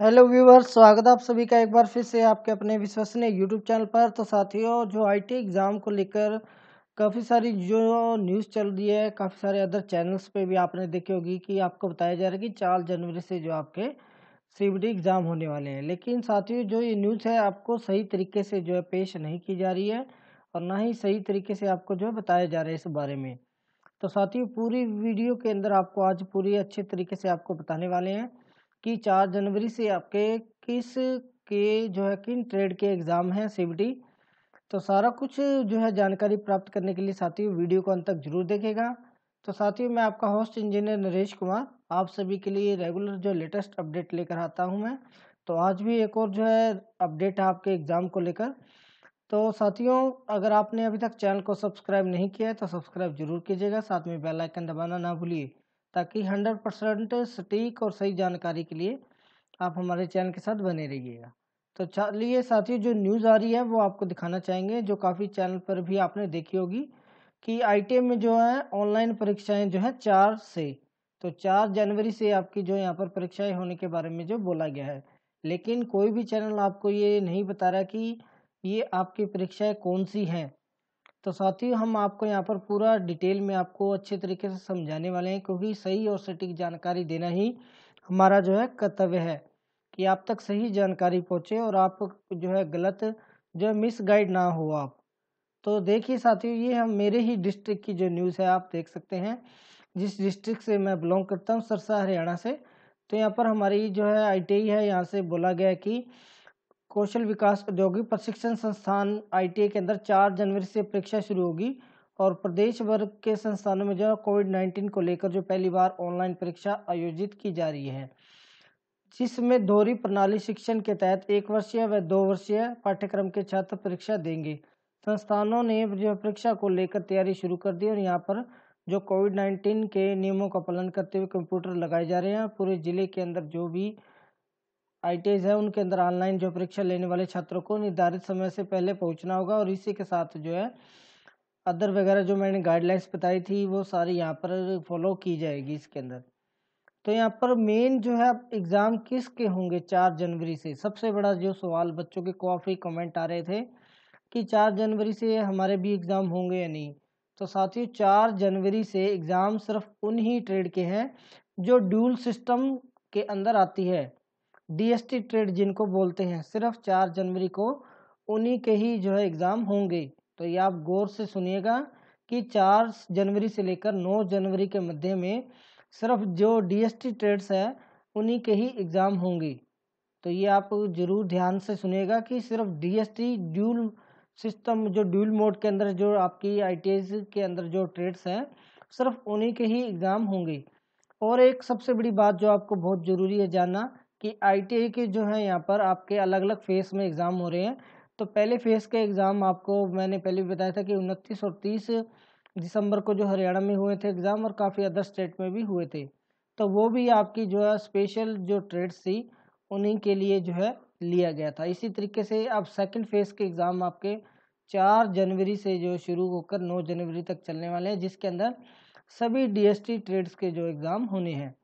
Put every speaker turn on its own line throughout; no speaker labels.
hello viewers स्वागत है आप सभी का एक बार फिर से आपके अपने विश्वसनीय यूट्यूब चैनल पर तो साथियों जो आईटी एग्ज़ाम को लेकर काफ़ी सारी जो न्यूज़ चल रही है काफ़ी सारे अदर चैनल्स पे भी आपने देखी होगी कि आपको बताया जा रहा है कि चार जनवरी से जो आपके सी एग्ज़ाम होने वाले हैं लेकिन साथियों जो ये न्यूज़ है आपको सही तरीके से जो है पेश नहीं की जा रही है और ना ही सही तरीके से आपको जो है बताया जा रहा है इस बारे में तो साथियों पूरी वीडियो के अंदर आपको आज पूरी अच्छे तरीके से आपको बताने वाले हैं कि चार जनवरी से आपके किस के जो है किन ट्रेड के एग्ज़ाम हैं सी तो सारा कुछ जो है जानकारी प्राप्त करने के लिए साथियों वीडियो को अंत तक जरूर देखेगा तो साथियों मैं आपका होस्ट इंजीनियर नरेश कुमार आप सभी के लिए रेगुलर जो लेटेस्ट अपडेट लेकर आता हूं मैं तो आज भी एक और जो है अपडेट है आपके एग्ज़ाम को लेकर तो साथियों अगर आपने अभी तक चैनल को सब्सक्राइब नहीं किया है तो सब्सक्राइब जरूर कीजिएगा साथ में बेलाइकन दबाना ना भूलिए ताकि हंड्रेड परसेंट सटीक और सही जानकारी के लिए आप हमारे चैनल के साथ बने रहिएगा तो चलिए साथियों जो न्यूज़ आ रही है वो आपको दिखाना चाहेंगे जो काफ़ी चैनल पर भी आपने देखी होगी कि आई में जो है ऑनलाइन परीक्षाएँ जो है चार से तो चार जनवरी से आपकी जो यहाँ पर परीक्षाएँ होने के बारे में जो बोला गया है लेकिन कोई भी चैनल आपको ये नहीं बता रहा कि ये आपकी परीक्षाएं कौन सी हैं तो साथियों हम आपको यहाँ पर पूरा डिटेल में आपको अच्छे तरीके से समझाने वाले हैं क्योंकि सही और सटीक जानकारी देना ही हमारा जो है कर्तव्य है कि आप तक सही जानकारी पहुँचे और आप जो है गलत जो है मिस गाइड ना हो आप तो देखिए साथियों ये हम मेरे ही डिस्ट्रिक्ट की जो न्यूज़ है आप देख सकते हैं जिस डिस्ट्रिक्ट से मैं बिलोंग करता हूँ सरसा हरियाणा से तो यहाँ पर हमारी जो है आई है यहाँ से बोला गया कि कौशल विकास औद्योगिक प्रशिक्षण संस्थान आई के अंदर चार जनवरी से परीक्षा शुरू होगी और प्रदेश भर के संस्थानों में जो है कोविड नाइन्टीन को लेकर जो पहली बार ऑनलाइन परीक्षा आयोजित की जा रही है जिसमें दोहरी प्रणाली शिक्षण के तहत एक वर्षीय व दो वर्षीय पाठ्यक्रम के छात्र परीक्षा देंगे संस्थानों ने जो परीक्षा को लेकर तैयारी शुरू कर दी और यहाँ पर जो कोविड नाइन्टीन के नियमों का पालन करते हुए कंप्यूटर लगाए जा रहे हैं पूरे जिले के अंदर जो भी आई है उनके अंदर ऑनलाइन जो परीक्षा लेने वाले छात्रों को निर्धारित समय से पहले पहुंचना होगा और इसी के साथ जो है अदर वगैरह जो मैंने गाइडलाइंस बताई थी वो सारी यहाँ पर फॉलो की जाएगी इसके अंदर तो यहाँ पर मेन जो है एग्ज़ाम किसके होंगे चार जनवरी से सबसे बड़ा जो सवाल बच्चों के काफ़ी कमेंट आ रहे थे कि चार जनवरी से हमारे भी एग्ज़ाम होंगे या नहीं तो साथियों चार जनवरी से एग्ज़ाम सिर्फ ही ट्रेड के हैं जो ड्यूल सिस्टम के अंदर आती है डीएसटी ट्रेड जिनको बोलते हैं सिर्फ चार जनवरी को उन्हीं के ही जो है एग्ज़ाम होंगे तो ये आप गौर से सुनिएगा कि चार जनवरी से लेकर नौ जनवरी के मध्य में सिर्फ जो डीएसटी ट्रेड्स है उन्हीं के ही एग्ज़ाम होंगे तो ये आप ज़रूर ध्यान से सुनेगा कि सिर्फ डीएसटी ड्यूल सिस्टम जो ड्यूल मोड के अंदर जो आपकी आई के अंदर जो ट्रेड्स हैं सिर्फ उन्हीं के ही एग्ज़ाम होंगे और एक सबसे बड़ी बात जो आपको बहुत ज़रूरी है जानना कि आई के जो है यहाँ पर आपके अलग अलग फेस में एग्ज़ाम हो रहे हैं तो पहले फेज़ के एग्ज़ाम आपको मैंने पहले भी बताया था कि उनतीस और तीस दिसंबर को जो हरियाणा में हुए थे एग्ज़ाम और काफ़ी अदर स्टेट में भी हुए थे तो वो भी आपकी जो है स्पेशल जो ट्रेड्स थी उन्हीं के लिए जो है लिया गया था इसी तरीके से अब सेकंड फेज़ के एग्ज़ाम आपके चार जनवरी से जो शुरू होकर नौ जनवरी तक चलने वाले हैं जिसके अंदर सभी डीएसटी ट्रेड्स के जो एग्ज़ाम होने हैं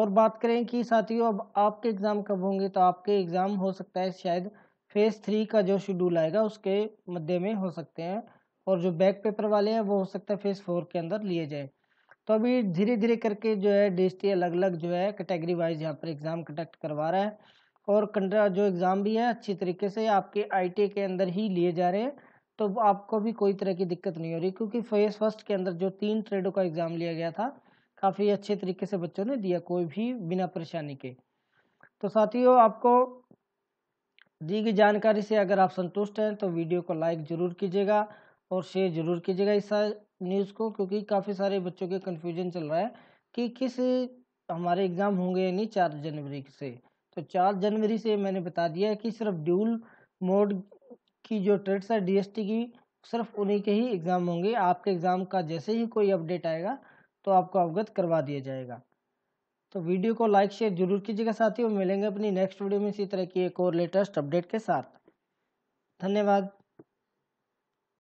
और बात करें कि साथियों अब आपके एग्ज़ाम कब होंगे तो आपके एग्ज़ाम हो सकता है शायद फेज़ थ्री का जो शेड्यूल आएगा उसके मध्य में हो सकते हैं और जो बैक पेपर वाले हैं वो हो सकता है फेज़ फोर के अंदर लिए जाए तो अभी धीरे धीरे करके जो है डी अलग अलग जो है कैटेगरी वाइज यहाँ पर एग्ज़ाम कंडक्ट करवा रहा है और कंडा जो एग्ज़ाम भी है अच्छी तरीके से आपके आई के अंदर ही लिए जा रहे हैं तो आपको भी कोई तरह की दिक्कत नहीं हो रही क्योंकि फेज़ फर्स्ट के अंदर जो तीन ट्रेडों का एग्ज़ाम लिया गया था काफ़ी अच्छे तरीके से बच्चों ने दिया कोई भी बिना परेशानी के तो साथियों आपको दी गई जानकारी से अगर आप संतुष्ट हैं तो वीडियो को लाइक ज़रूर कीजिएगा और शेयर ज़रूर कीजिएगा इस न्यूज़ को क्योंकि काफ़ी सारे बच्चों के कन्फ्यूजन चल रहा है कि किस हमारे एग्ज़ाम होंगे या नहीं चार जनवरी से तो चार जनवरी से मैंने बता दिया है कि सिर्फ ड्यूल मोड की जो ट्रेड्स है डीएसटी की सिर्फ उन्हीं के ही एग्ज़ाम होंगे आपके एग्ज़ाम का जैसे ही कोई अपडेट आएगा तो आपको अवगत करवा दिया जाएगा तो वीडियो को लाइक शेयर जरूर कीजिएगा साथियों मिलेंगे अपनी नेक्स्ट वीडियो में इसी तरह की एक और लेटेस्ट अपडेट के साथ धन्यवाद